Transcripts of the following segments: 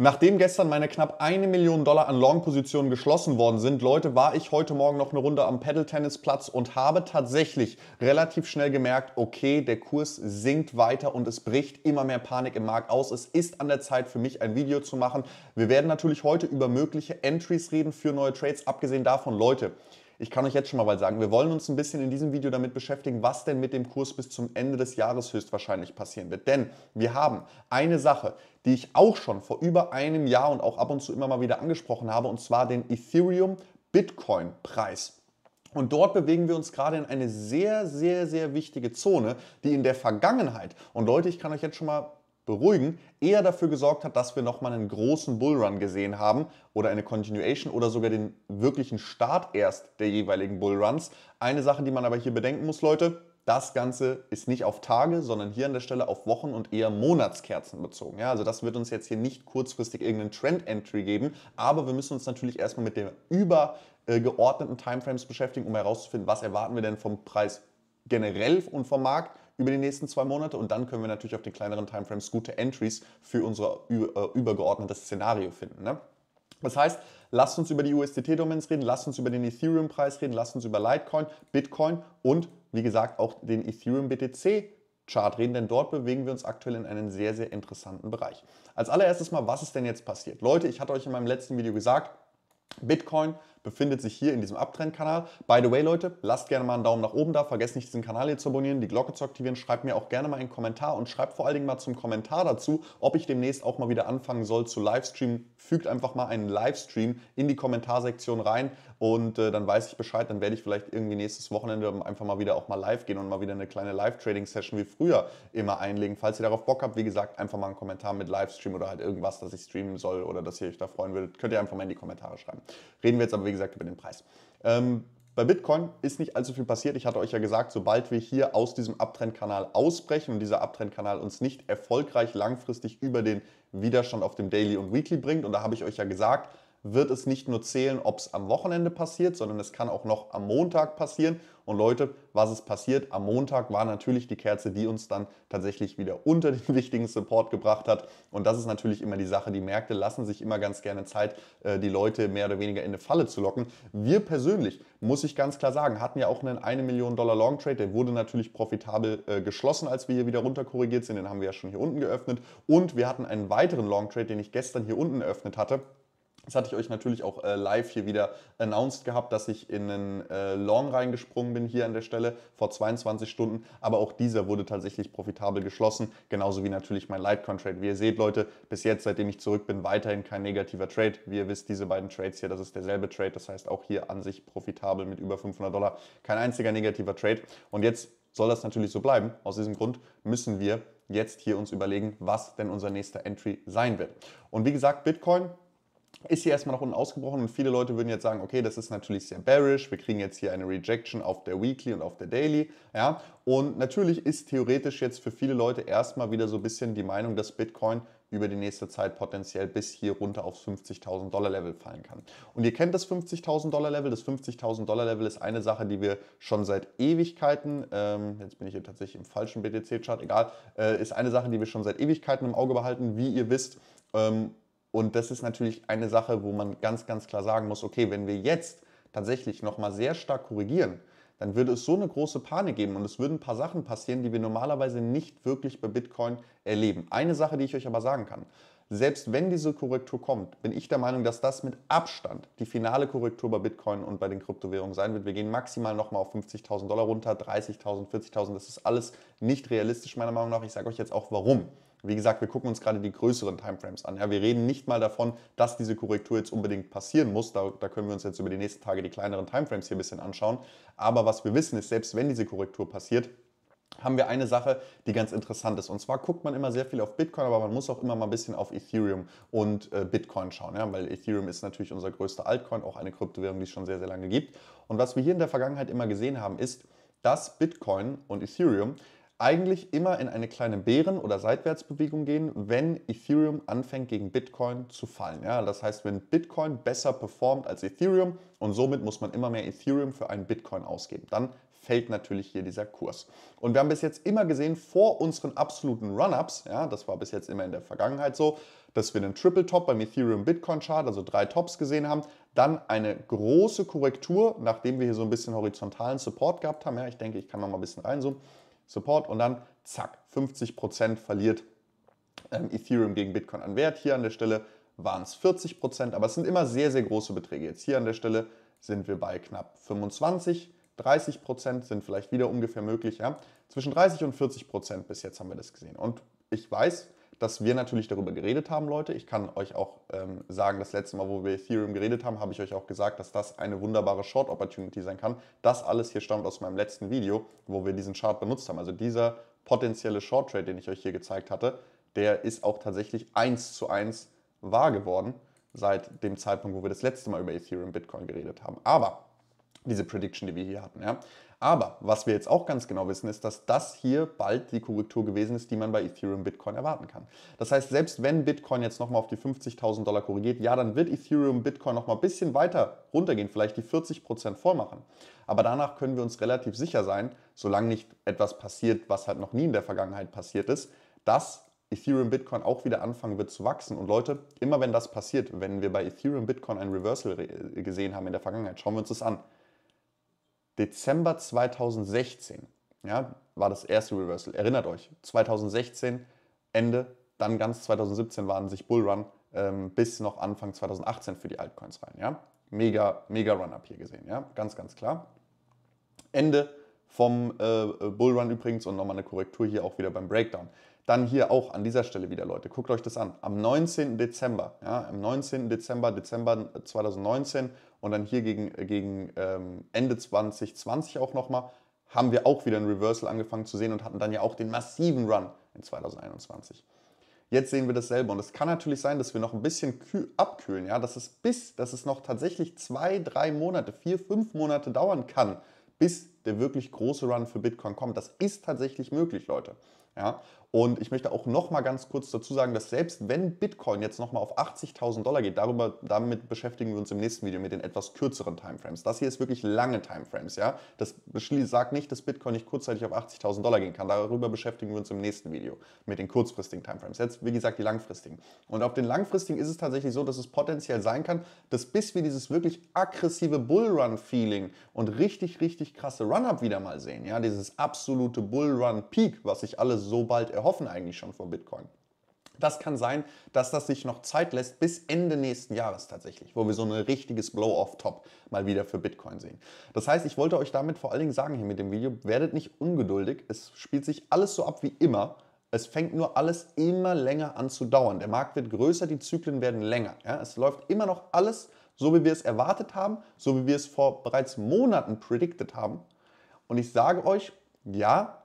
Nachdem gestern meine knapp eine Million Dollar an Long-Positionen geschlossen worden sind, Leute, war ich heute Morgen noch eine Runde am Pedal-Tennis-Platz und habe tatsächlich relativ schnell gemerkt, okay, der Kurs sinkt weiter und es bricht immer mehr Panik im Markt aus. Es ist an der Zeit für mich, ein Video zu machen. Wir werden natürlich heute über mögliche Entries reden für neue Trades. Abgesehen davon, Leute, ich kann euch jetzt schon mal sagen, wir wollen uns ein bisschen in diesem Video damit beschäftigen, was denn mit dem Kurs bis zum Ende des Jahres höchstwahrscheinlich passieren wird. Denn wir haben eine Sache, die ich auch schon vor über einem Jahr und auch ab und zu immer mal wieder angesprochen habe, und zwar den Ethereum Bitcoin Preis. Und dort bewegen wir uns gerade in eine sehr, sehr, sehr wichtige Zone, die in der Vergangenheit, und Leute, ich kann euch jetzt schon mal beruhigen, eher dafür gesorgt hat, dass wir nochmal einen großen Bullrun gesehen haben oder eine Continuation oder sogar den wirklichen Start erst der jeweiligen Bullruns. Eine Sache, die man aber hier bedenken muss, Leute, das Ganze ist nicht auf Tage, sondern hier an der Stelle auf Wochen und eher Monatskerzen bezogen. Ja, also das wird uns jetzt hier nicht kurzfristig irgendeinen Trend-Entry geben, aber wir müssen uns natürlich erstmal mit den übergeordneten Timeframes beschäftigen, um herauszufinden, was erwarten wir denn vom Preis generell und vom Markt über die nächsten zwei Monate und dann können wir natürlich auf den kleineren Timeframes gute Entries für unser äh, übergeordnetes Szenario finden. Ne? Das heißt, lasst uns über die USDT-Domains reden, lasst uns über den Ethereum-Preis reden, lasst uns über Litecoin, Bitcoin und wie gesagt auch den Ethereum BTC. Chart reden, denn dort bewegen wir uns aktuell in einen sehr, sehr interessanten Bereich. Als allererstes mal, was ist denn jetzt passiert? Leute, ich hatte euch in meinem letzten Video gesagt, Bitcoin befindet sich hier in diesem Abtrendkanal. By the way, Leute, lasst gerne mal einen Daumen nach oben da. Vergesst nicht, diesen Kanal hier zu abonnieren, die Glocke zu aktivieren. Schreibt mir auch gerne mal einen Kommentar und schreibt vor allen Dingen mal zum Kommentar dazu, ob ich demnächst auch mal wieder anfangen soll zu Livestreamen. Fügt einfach mal einen Livestream in die Kommentarsektion rein und äh, dann weiß ich Bescheid. Dann werde ich vielleicht irgendwie nächstes Wochenende einfach mal wieder auch mal live gehen und mal wieder eine kleine Live-Trading-Session wie früher immer einlegen. Falls ihr darauf Bock habt, wie gesagt, einfach mal einen Kommentar mit Livestream oder halt irgendwas, dass ich streamen soll oder dass ihr euch da freuen würdet, könnt ihr einfach mal in die Kommentare schreiben. Reden wir jetzt aber wie gesagt, über den Preis. Ähm, bei Bitcoin ist nicht allzu viel passiert. Ich hatte euch ja gesagt, sobald wir hier aus diesem Abtrendkanal ausbrechen und dieser Abtrendkanal uns nicht erfolgreich langfristig über den Widerstand auf dem Daily und Weekly bringt, und da habe ich euch ja gesagt, wird es nicht nur zählen, ob es am Wochenende passiert, sondern es kann auch noch am Montag passieren. Und Leute, was ist passiert? Am Montag war natürlich die Kerze, die uns dann tatsächlich wieder unter den wichtigen Support gebracht hat. Und das ist natürlich immer die Sache. Die Märkte lassen sich immer ganz gerne Zeit, äh, die Leute mehr oder weniger in eine Falle zu locken. Wir persönlich, muss ich ganz klar sagen, hatten ja auch einen 1 Million Dollar Long Trade. Der wurde natürlich profitabel äh, geschlossen, als wir hier wieder runter korrigiert sind. Den haben wir ja schon hier unten geöffnet. Und wir hatten einen weiteren Long Trade, den ich gestern hier unten eröffnet hatte. Das hatte ich euch natürlich auch äh, live hier wieder announced gehabt, dass ich in einen äh, Long reingesprungen bin hier an der Stelle vor 22 Stunden. Aber auch dieser wurde tatsächlich profitabel geschlossen, genauso wie natürlich mein Light Contract. Wie ihr seht, Leute, bis jetzt, seitdem ich zurück bin, weiterhin kein negativer Trade. Wie ihr wisst, diese beiden Trades hier, das ist derselbe Trade. Das heißt auch hier an sich profitabel mit über 500 Dollar. Kein einziger negativer Trade. Und jetzt soll das natürlich so bleiben. Aus diesem Grund müssen wir jetzt hier uns überlegen, was denn unser nächster Entry sein wird. Und wie gesagt, Bitcoin ist hier erstmal nach unten ausgebrochen und viele Leute würden jetzt sagen, okay, das ist natürlich sehr bearish, wir kriegen jetzt hier eine Rejection auf der Weekly und auf der Daily, ja, und natürlich ist theoretisch jetzt für viele Leute erstmal wieder so ein bisschen die Meinung, dass Bitcoin über die nächste Zeit potenziell bis hier runter aufs 50.000 Dollar Level fallen kann. Und ihr kennt das 50.000 Dollar Level. Das 50.000 Dollar Level ist eine Sache, die wir schon seit Ewigkeiten, ähm, jetzt bin ich hier tatsächlich im falschen BTC-Chart, egal, äh, ist eine Sache, die wir schon seit Ewigkeiten im Auge behalten. Wie ihr wisst, ähm, und das ist natürlich eine Sache, wo man ganz, ganz klar sagen muss, okay, wenn wir jetzt tatsächlich nochmal sehr stark korrigieren, dann würde es so eine große Panik geben und es würden ein paar Sachen passieren, die wir normalerweise nicht wirklich bei Bitcoin erleben. Eine Sache, die ich euch aber sagen kann, selbst wenn diese Korrektur kommt, bin ich der Meinung, dass das mit Abstand die finale Korrektur bei Bitcoin und bei den Kryptowährungen sein wird. Wir gehen maximal nochmal auf 50.000 Dollar runter, 30.000, 40.000. Das ist alles nicht realistisch meiner Meinung nach. Ich sage euch jetzt auch warum. Wie gesagt, wir gucken uns gerade die größeren Timeframes an. Ja, wir reden nicht mal davon, dass diese Korrektur jetzt unbedingt passieren muss. Da, da können wir uns jetzt über die nächsten Tage die kleineren Timeframes hier ein bisschen anschauen. Aber was wir wissen ist, selbst wenn diese Korrektur passiert, haben wir eine Sache, die ganz interessant ist. Und zwar guckt man immer sehr viel auf Bitcoin, aber man muss auch immer mal ein bisschen auf Ethereum und äh, Bitcoin schauen, ja? weil Ethereum ist natürlich unser größter Altcoin, auch eine Kryptowährung, die es schon sehr, sehr lange gibt. Und was wir hier in der Vergangenheit immer gesehen haben, ist, dass Bitcoin und Ethereum eigentlich immer in eine kleine Bären- oder Seitwärtsbewegung gehen, wenn Ethereum anfängt gegen Bitcoin zu fallen. Ja, das heißt, wenn Bitcoin besser performt als Ethereum und somit muss man immer mehr Ethereum für einen Bitcoin ausgeben, dann fällt natürlich hier dieser Kurs. Und wir haben bis jetzt immer gesehen, vor unseren absoluten Run-Ups, ja, das war bis jetzt immer in der Vergangenheit so, dass wir einen Triple Top beim Ethereum Bitcoin Chart, also drei Tops gesehen haben, dann eine große Korrektur, nachdem wir hier so ein bisschen horizontalen Support gehabt haben. Ja, ich denke, ich kann noch mal ein bisschen reinzoomen Support und dann zack, 50% verliert ähm, Ethereum gegen Bitcoin an Wert. Hier an der Stelle waren es 40%, aber es sind immer sehr, sehr große Beträge. Jetzt hier an der Stelle sind wir bei knapp 25, 30% sind vielleicht wieder ungefähr möglich. Ja? Zwischen 30 und 40% bis jetzt haben wir das gesehen. Und ich weiß, dass wir natürlich darüber geredet haben, Leute. Ich kann euch auch ähm, sagen, das letzte Mal, wo wir Ethereum geredet haben, habe ich euch auch gesagt, dass das eine wunderbare Short Opportunity sein kann. Das alles hier stammt aus meinem letzten Video, wo wir diesen Chart benutzt haben. Also dieser potenzielle Short Trade, den ich euch hier gezeigt hatte, der ist auch tatsächlich eins zu eins wahr geworden seit dem Zeitpunkt, wo wir das letzte Mal über Ethereum Bitcoin geredet haben. Aber diese Prediction, die wir hier hatten. Ja? Aber was wir jetzt auch ganz genau wissen, ist, dass das hier bald die Korrektur gewesen ist, die man bei Ethereum Bitcoin erwarten kann. Das heißt, selbst wenn Bitcoin jetzt nochmal auf die 50.000 Dollar korrigiert, ja, dann wird Ethereum Bitcoin nochmal ein bisschen weiter runtergehen, vielleicht die 40% vormachen. Aber danach können wir uns relativ sicher sein, solange nicht etwas passiert, was halt noch nie in der Vergangenheit passiert ist, dass Ethereum Bitcoin auch wieder anfangen wird zu wachsen. Und Leute, immer wenn das passiert, wenn wir bei Ethereum Bitcoin ein Reversal gesehen haben in der Vergangenheit, schauen wir uns das an. Dezember 2016 ja, war das erste Reversal. Erinnert euch, 2016 Ende, dann ganz 2017 waren sich Bullrun ähm, bis noch Anfang 2018 für die Altcoins rein. Ja? Mega, mega Run-Up hier gesehen, ja, ganz, ganz klar. Ende vom äh, Bullrun übrigens und nochmal eine Korrektur hier auch wieder beim Breakdown. Dann hier auch an dieser Stelle wieder, Leute, guckt euch das an. Am 19. Dezember, ja, am 19. Dezember, Dezember 2019 äh, und dann hier gegen, gegen ähm, Ende 2020 auch nochmal, haben wir auch wieder ein Reversal angefangen zu sehen und hatten dann ja auch den massiven Run in 2021. Jetzt sehen wir dasselbe und es kann natürlich sein, dass wir noch ein bisschen abkühlen, ja, dass es bis, dass es noch tatsächlich zwei, drei Monate, vier, fünf Monate dauern kann, bis der wirklich große Run für Bitcoin kommt. Das ist tatsächlich möglich, Leute. Ja? Und ich möchte auch noch mal ganz kurz dazu sagen, dass selbst wenn Bitcoin jetzt noch mal auf 80.000 Dollar geht, darüber, damit beschäftigen wir uns im nächsten Video mit den etwas kürzeren Timeframes. Das hier ist wirklich lange Timeframes. Ja? Das sagt nicht, dass Bitcoin nicht kurzzeitig auf 80.000 Dollar gehen kann. Darüber beschäftigen wir uns im nächsten Video mit den kurzfristigen Timeframes. Jetzt, wie gesagt, die langfristigen. Und auf den langfristigen ist es tatsächlich so, dass es potenziell sein kann, dass bis wir dieses wirklich aggressive Bullrun-Feeling und richtig, richtig krasse Run-Up wieder mal sehen. Ja, dieses absolute Bull-Run-Peak, was sich alle so bald erhoffen eigentlich schon vor Bitcoin. Das kann sein, dass das sich noch Zeit lässt bis Ende nächsten Jahres tatsächlich, wo wir so ein richtiges Blow-off-Top mal wieder für Bitcoin sehen. Das heißt, ich wollte euch damit vor allen Dingen sagen hier mit dem Video, werdet nicht ungeduldig. Es spielt sich alles so ab wie immer. Es fängt nur alles immer länger an zu dauern. Der Markt wird größer, die Zyklen werden länger. Ja, es läuft immer noch alles so, wie wir es erwartet haben, so wie wir es vor bereits Monaten predicted haben. Und ich sage euch, ja,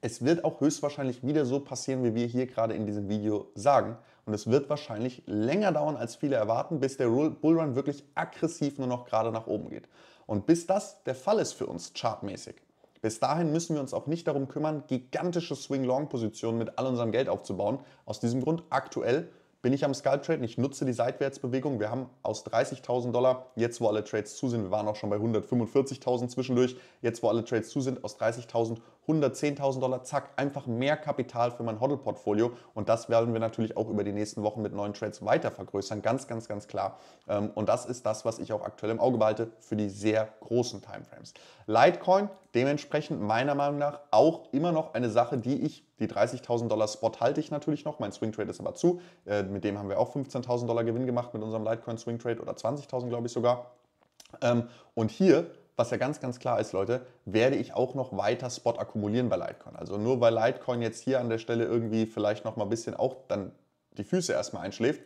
es wird auch höchstwahrscheinlich wieder so passieren, wie wir hier gerade in diesem Video sagen. Und es wird wahrscheinlich länger dauern, als viele erwarten, bis der Bullrun wirklich aggressiv nur noch gerade nach oben geht. Und bis das der Fall ist für uns chartmäßig, bis dahin müssen wir uns auch nicht darum kümmern, gigantische Swing-Long-Positionen mit all unserem Geld aufzubauen. Aus diesem Grund aktuell bin ich am Skull Traden. Ich nutze die Seitwärtsbewegung. Wir haben aus 30.000 Dollar, jetzt wo alle Trades zu sind, wir waren auch schon bei 145.000 zwischendurch, jetzt wo alle Trades zu sind, aus 30.000 110.000 Dollar, zack, einfach mehr Kapital für mein Hodl-Portfolio. Und das werden wir natürlich auch über die nächsten Wochen mit neuen Trades weiter vergrößern, ganz, ganz, ganz klar. Ähm, und das ist das, was ich auch aktuell im Auge behalte für die sehr großen Timeframes. Litecoin, dementsprechend meiner Meinung nach auch immer noch eine Sache, die ich, die 30.000 Dollar Spot halte ich natürlich noch, mein Swing Trade ist aber zu, äh, mit dem haben wir auch 15.000 Dollar Gewinn gemacht mit unserem Litecoin Swing Trade oder 20.000 glaube ich sogar. Ähm, und hier was ja ganz, ganz klar ist, Leute, werde ich auch noch weiter Spot akkumulieren bei Litecoin. Also nur weil Litecoin jetzt hier an der Stelle irgendwie vielleicht noch mal ein bisschen auch dann die Füße erstmal einschläft,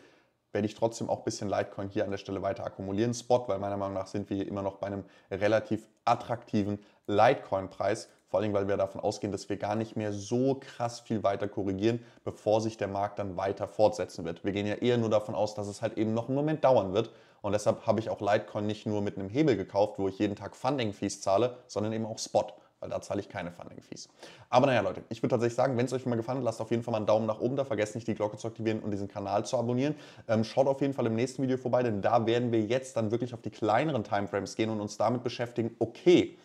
werde ich trotzdem auch ein bisschen Litecoin hier an der Stelle weiter akkumulieren. Spot, weil meiner Meinung nach sind wir immer noch bei einem relativ attraktiven Litecoin-Preis. Vor allem, weil wir davon ausgehen, dass wir gar nicht mehr so krass viel weiter korrigieren, bevor sich der Markt dann weiter fortsetzen wird. Wir gehen ja eher nur davon aus, dass es halt eben noch einen Moment dauern wird. Und deshalb habe ich auch Litecoin nicht nur mit einem Hebel gekauft, wo ich jeden Tag Funding-Fees zahle, sondern eben auch Spot weil da zahle ich keine Funding-Fees. Aber naja, Leute, ich würde tatsächlich sagen, wenn es euch mal gefallen hat, lasst auf jeden Fall mal einen Daumen nach oben da. Vergesst nicht, die Glocke zu aktivieren und diesen Kanal zu abonnieren. Ähm, schaut auf jeden Fall im nächsten Video vorbei, denn da werden wir jetzt dann wirklich auf die kleineren Timeframes gehen und uns damit beschäftigen, okay,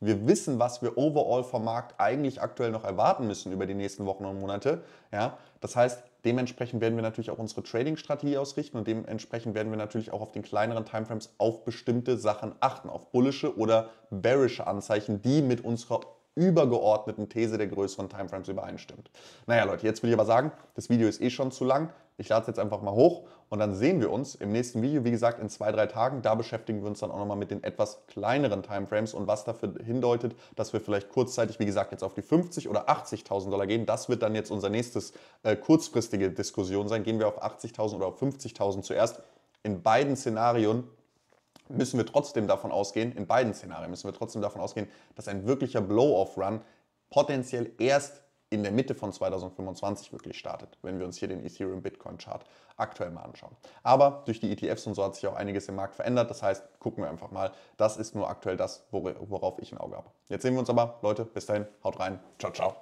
wir wissen, was wir overall vom Markt eigentlich aktuell noch erwarten müssen über die nächsten Wochen und Monate. Ja, das heißt, dementsprechend werden wir natürlich auch unsere Trading-Strategie ausrichten und dementsprechend werden wir natürlich auch auf den kleineren Timeframes auf bestimmte Sachen achten, auf bullische oder bearische Anzeichen, die mit unserer übergeordneten These der größeren Timeframes übereinstimmt. Naja Leute, jetzt will ich aber sagen, das Video ist eh schon zu lang. Ich lade es jetzt einfach mal hoch und dann sehen wir uns im nächsten Video, wie gesagt, in zwei, drei Tagen. Da beschäftigen wir uns dann auch nochmal mit den etwas kleineren Timeframes und was dafür hindeutet, dass wir vielleicht kurzzeitig, wie gesagt, jetzt auf die 50 oder 80.000 Dollar gehen. Das wird dann jetzt unser nächstes äh, kurzfristige Diskussion sein. Gehen wir auf 80.000 oder auf 50.000 zuerst. In beiden Szenarien müssen wir trotzdem davon ausgehen, in beiden Szenarien müssen wir trotzdem davon ausgehen, dass ein wirklicher Blow-off-Run potenziell erst in der Mitte von 2025 wirklich startet, wenn wir uns hier den Ethereum Bitcoin Chart aktuell mal anschauen. Aber durch die ETFs und so hat sich auch einiges im Markt verändert. Das heißt, gucken wir einfach mal. Das ist nur aktuell das, worauf ich ein Auge habe. Jetzt sehen wir uns aber, Leute. Bis dahin, haut rein. Ciao, ciao.